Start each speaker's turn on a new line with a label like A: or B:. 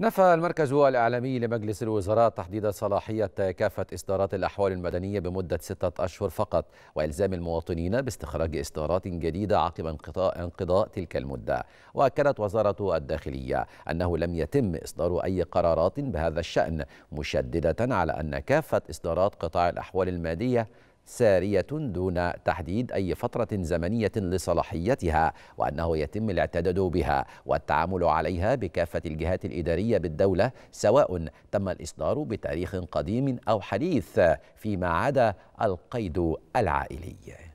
A: نفى المركز الإعلامي لمجلس الوزراء تحديد صلاحية كافة إصدارات الأحوال المدنية بمدة ستة أشهر فقط وإلزام المواطنين باستخراج إصدارات جديدة عقب انقضاء, انقضاء تلك المدة وأكدت وزارة الداخلية أنه لم يتم إصدار أي قرارات بهذا الشأن مشددة على أن كافة إصدارات قطاع الأحوال المادية سارية دون تحديد أي فترة زمنية لصلاحيتها وأنه يتم الاعتداد بها والتعامل عليها بكافة الجهات الإدارية بالدولة سواء تم الإصدار بتاريخ قديم أو حديث فيما عدا القيد العائلي